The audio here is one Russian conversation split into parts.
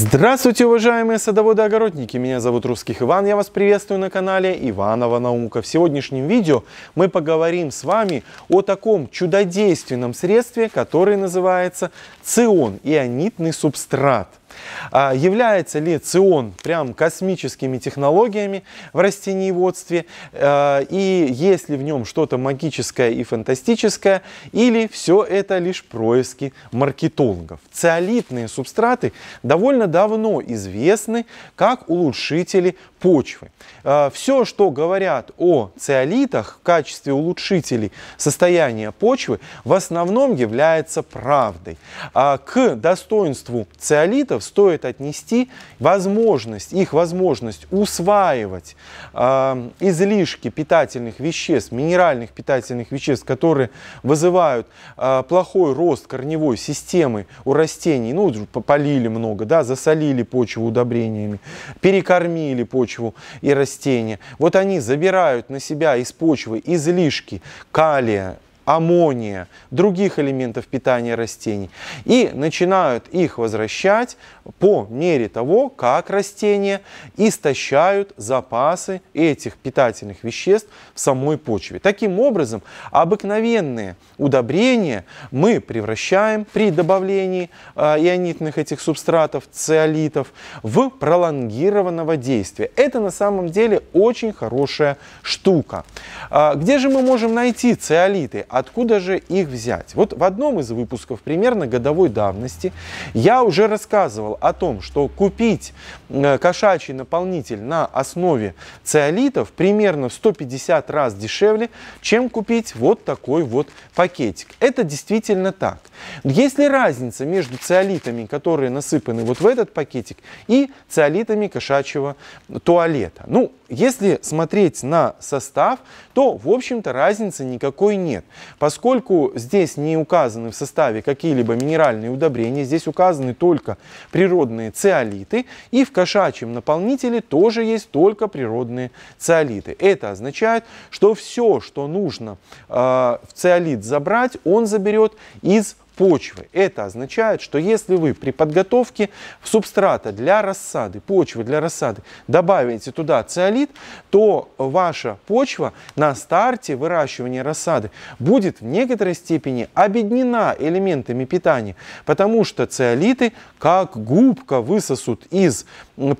Здравствуйте, уважаемые садоводы-огородники! Меня зовут Русских Иван, я вас приветствую на канале Иванова Наука. В сегодняшнем видео мы поговорим с вами о таком чудодейственном средстве, которое называется цион, ионитный субстрат. А является ли цион прям космическими технологиями в растениеводстве? А, и есть ли в нем что-то магическое и фантастическое? Или все это лишь происки маркетологов? Циолитные субстраты довольно давно известны как улучшители почвы. А, все, что говорят о циолитах в качестве улучшителей состояния почвы, в основном является правдой. к достоинству циолитов стоит отнести возможность, их возможность усваивать э, излишки питательных веществ, минеральных питательных веществ, которые вызывают э, плохой рост корневой системы у растений, ну, полили много, да, засолили почву удобрениями, перекормили почву и растения. Вот они забирают на себя из почвы излишки калия, аммония, других элементов питания растений. И начинают их возвращать по мере того, как растения истощают запасы этих питательных веществ в самой почве. Таким образом, обыкновенные удобрения мы превращаем при добавлении э, ионитных этих субстратов, циолитов, в пролонгированного действия. Это на самом деле очень хорошая штука. А, где же мы можем найти циолиты? откуда же их взять? Вот в одном из выпусков примерно годовой давности я уже рассказывал о том, что купить э, кошачий наполнитель на основе циолитов примерно в 150 раз дешевле, чем купить вот такой вот пакетик. Это действительно так. Есть ли разница между циолитами, которые насыпаны вот в этот пакетик, и циолитами кошачьего туалета? Ну, если смотреть на состав, то, в общем-то, разницы никакой нет, поскольку здесь не указаны в составе какие-либо минеральные удобрения, здесь указаны только природные циолиты, и в кошачьем наполнителе тоже есть только природные циолиты. Это означает, что все, что нужно э, в циолит забрать, он заберет из почвы. Это означает, что если вы при подготовке субстрата для рассады, почвы для рассады, добавите туда циолит, то ваша почва на старте выращивания рассады будет в некоторой степени обеднена элементами питания, потому что циолиты как губка высосут из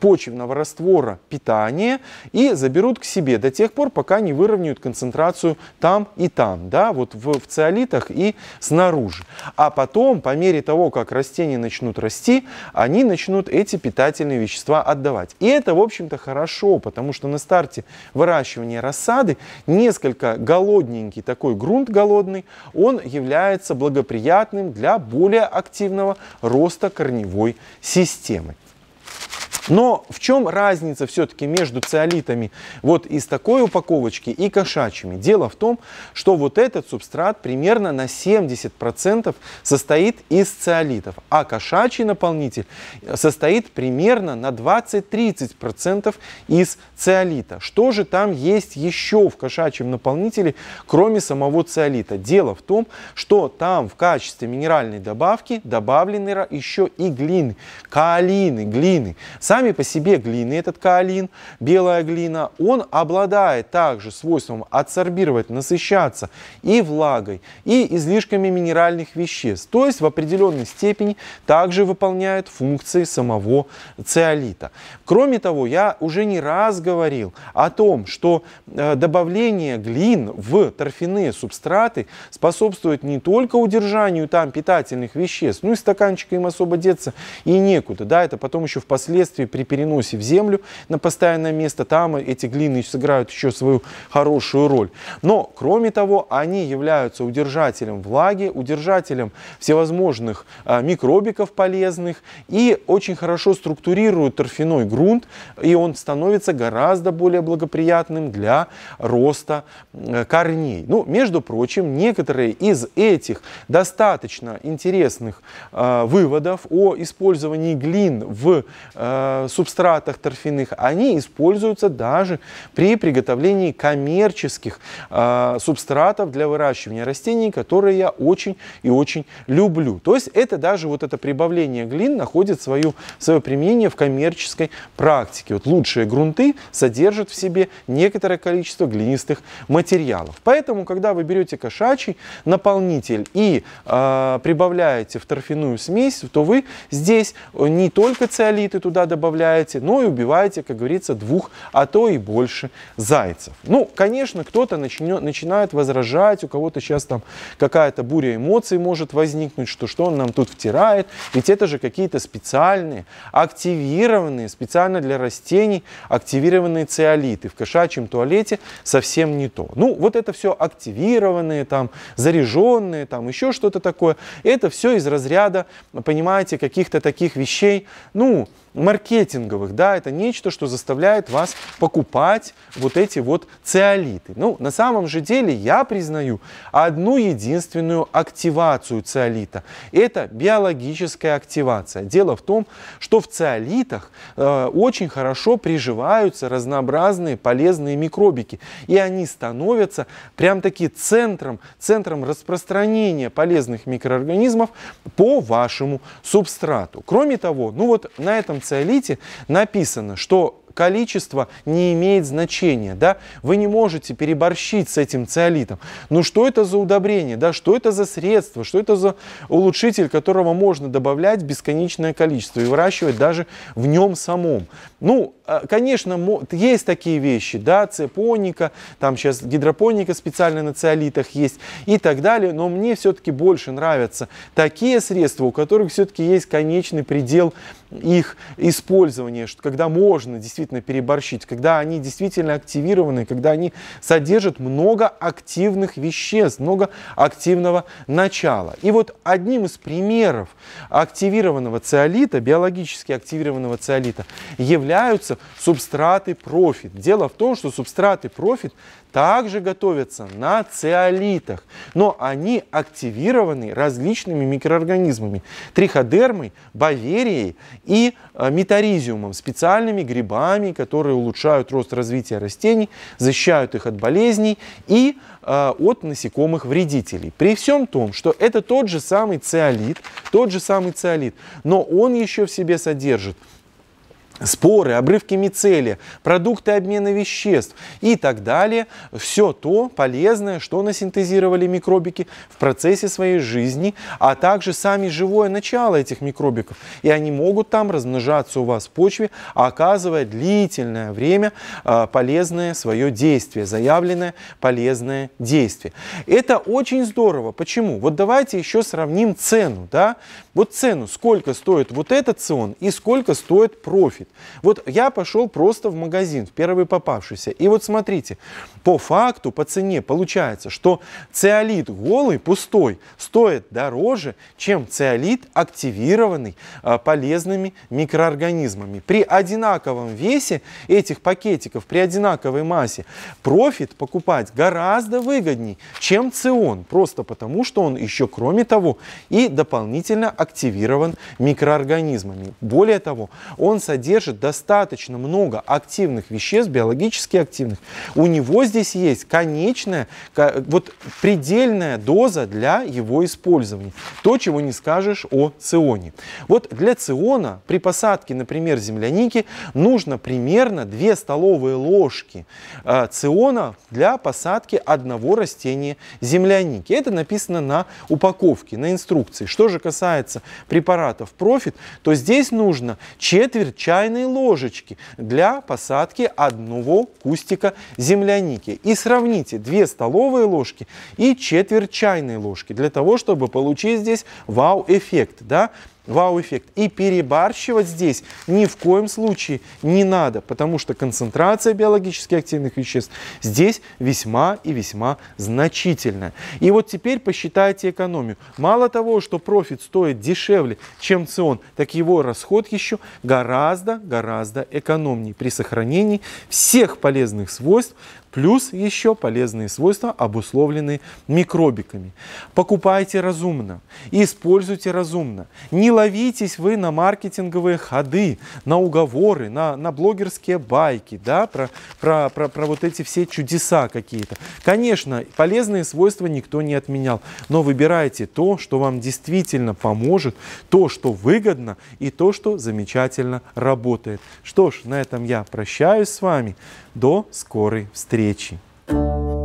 почвенного раствора питание и заберут к себе до тех пор, пока не выровняют концентрацию там и там, да, вот в, в циолитах и снаружи. А а потом, по мере того, как растения начнут расти, они начнут эти питательные вещества отдавать. И это, в общем-то, хорошо, потому что на старте выращивания рассады несколько голодненький такой грунт голодный, он является благоприятным для более активного роста корневой системы. Но в чем разница все-таки между циолитами вот из такой упаковочки и кошачьими? Дело в том, что вот этот субстрат примерно на 70% состоит из циолитов, а кошачий наполнитель э, состоит примерно на 20-30% из циолита. Что же там есть еще в кошачьем наполнителе, кроме самого циолита? Дело в том, что там в качестве минеральной добавки добавлены еще и глины, каолины, глины. Сами Сами по себе глины, этот каолин, белая глина, он обладает также свойством адсорбировать, насыщаться и влагой, и излишками минеральных веществ. То есть в определенной степени также выполняет функции самого циолита. Кроме того, я уже не раз говорил о том, что э, добавление глин в торфяные субстраты способствует не только удержанию там питательных веществ, ну и стаканчика им особо деться и некуда, да, это потом еще впоследствии при переносе в землю на постоянное место, там эти глины сыграют еще свою хорошую роль. Но, кроме того, они являются удержателем влаги, удержателем всевозможных а, микробиков полезных и очень хорошо структурируют торфяной грунт, и он становится гораздо более благоприятным для роста э, корней. Ну, между прочим, некоторые из этих достаточно интересных э, выводов о использовании глин в э, э, субстратах торфяных, они используются даже при приготовлении коммерческих э, субстратов для выращивания растений, которые я очень и очень люблю. То есть это даже вот это прибавление глин находит свою, свое применение в коммерческой практике. Вот лучшие грунты содержат в себе некоторое количество глинистых материалов. Поэтому, когда вы берете кошачий наполнитель и э, прибавляете в торфяную смесь, то вы здесь э, не только циолиты туда добавляете, добавляете, но ну и убиваете, как говорится, двух, а то и больше зайцев. Ну, конечно, кто-то начинает возражать, у кого-то сейчас там какая-то буря эмоций может возникнуть, что что он нам тут втирает, ведь это же какие-то специальные, активированные, специально для растений, активированные циолиты. В кошачьем туалете совсем не то. Ну, вот это все активированные, там, заряженные, там, еще что-то такое. Это все из разряда, понимаете, каких-то таких вещей, ну, марки маркетинговых, да, это нечто, что заставляет вас покупать вот эти вот циолиты. Ну, на самом же деле я признаю одну единственную активацию циолита. Это биологическая активация. Дело в том, что в циолитах э, очень хорошо приживаются разнообразные полезные микробики, и они становятся прям-таки центром, центром распространения полезных микроорганизмов по вашему субстрату. Кроме того, ну вот на этом циолите Иврите написано, что количество не имеет значения, да, вы не можете переборщить с этим циолитом. Ну что это за удобрение, да, что это за средство, что это за улучшитель, которого можно добавлять бесконечное количество и выращивать даже в нем самом. Ну, а, конечно, есть такие вещи, да, цепоника, там сейчас гидропоника специально на циолитах есть и так далее, но мне все-таки больше нравятся такие средства, у которых все-таки есть конечный предел их использования, что когда можно действительно действительно переборщить, когда они действительно активированы, когда они содержат много активных веществ, много активного начала. И вот одним из примеров активированного циолита, биологически активированного циолита, являются субстраты профит. Дело в том, что субстраты профит также готовятся на циолитах, но они активированы различными микроорганизмами – триходермой, баверией и э, метаризиумом, специальными грибами, БААми, которые улучшают рост развития растений, защищают их от болезней и э, от насекомых вредителей. При всем том, что это тот же самый циолит, тот же самый циолит, но он еще в себе содержит споры, обрывки мицелия, продукты обмена веществ и так далее. Все то полезное, что насинтезировали микробики в процессе своей жизни, а также сами живое начало этих микробиков. И они могут там размножаться у вас в почве, оказывая длительное время а, полезное свое действие, заявленное полезное действие. Это очень здорово. Почему? Вот давайте еще сравним цену. Да? Вот цену, сколько стоит вот этот цион и сколько стоит профит имеет. Вот я пошел просто в магазин, в первый попавшийся. И вот смотрите, по факту, по цене получается, что циолит голый, пустой, стоит дороже, чем циолит, активированный а, полезными микроорганизмами. При одинаковом весе этих пакетиков, при одинаковой массе, профит покупать гораздо выгодней, чем цион, просто потому, что он еще, кроме того, и дополнительно активирован микроорганизмами. Более того, он содержит содержит достаточно много активных веществ, биологически активных. У него здесь есть конечная, вот предельная доза для его использования. То, чего не скажешь о ционе. Вот для циона при посадке, например, земляники, нужно примерно 2 столовые ложки э, циона для посадки одного растения земляники. Это написано на упаковке, на инструкции. Что же касается препаратов профит, то здесь нужно четверть чайной чайной ложечки для посадки одного кустика земляники. И сравните 2 столовые ложки и четверть чайной ложки для того, чтобы получить здесь вау-эффект. Да? вау-эффект. И перебарщивать здесь ни в коем случае не надо, потому что концентрация биологически активных веществ здесь весьма и весьма значительная. И вот теперь посчитайте экономию. Мало того, что профит стоит дешевле, чем цион, так его расход еще гораздо-гораздо экономнее при сохранении всех полезных свойств, плюс еще полезные свойства, обусловленные микробиками. Покупайте разумно, используйте разумно. Не ловитесь вы на маркетинговые ходы, на уговоры, на, на блогерские байки, да, про, про, про, про вот эти все чудеса какие-то. Конечно, полезные свойства никто не отменял, но выбирайте то, что вам действительно поможет, то, что выгодно и то, что замечательно работает. Что ж, на этом я прощаюсь с вами. До скорой встречи! Thank you